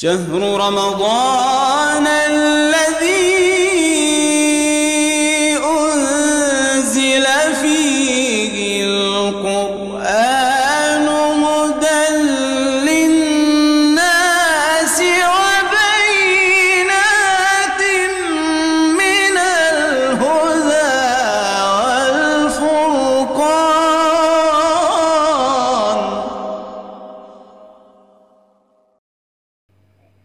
شهر رمضان الذي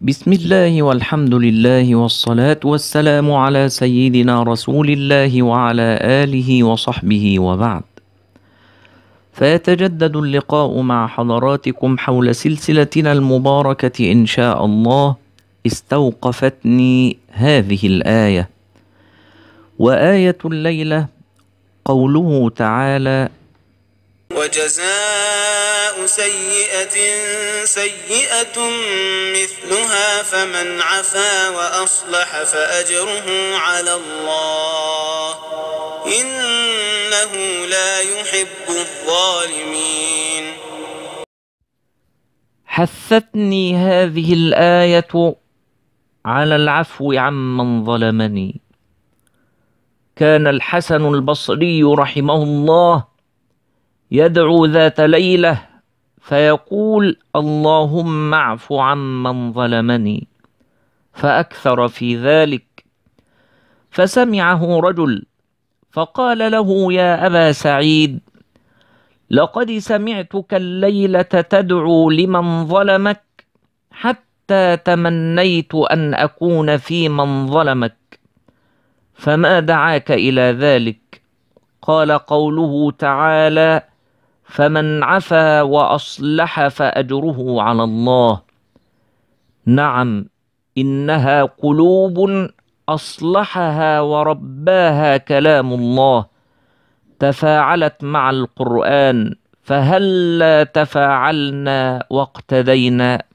بسم الله والحمد لله والصلاة والسلام على سيدنا رسول الله وعلى آله وصحبه وبعد فيتجدد اللقاء مع حضراتكم حول سلسلتنا المباركة إن شاء الله استوقفتني هذه الآية وآية الليلة قوله تعالى جزاء سيئة سيئة مثلها فمن عفا وأصلح فأجره على الله إنه لا يحب الظالمين حثتني هذه الآية على العفو عمن ظلمني كان الحسن البصري رحمه الله يدعو ذات ليلة فيقول اللهم اعف عمن ظلمني فأكثر في ذلك فسمعه رجل فقال له يا أبا سعيد لقد سمعتك الليلة تدعو لمن ظلمك حتى تمنيت أن أكون في من ظلمك فما دعاك إلى ذلك قال قوله تعالى فمن عفا واصلح فاجره على الله نعم انها قلوب اصلحها ورباها كلام الله تفاعلت مع القران فهلا تفاعلنا واقتدينا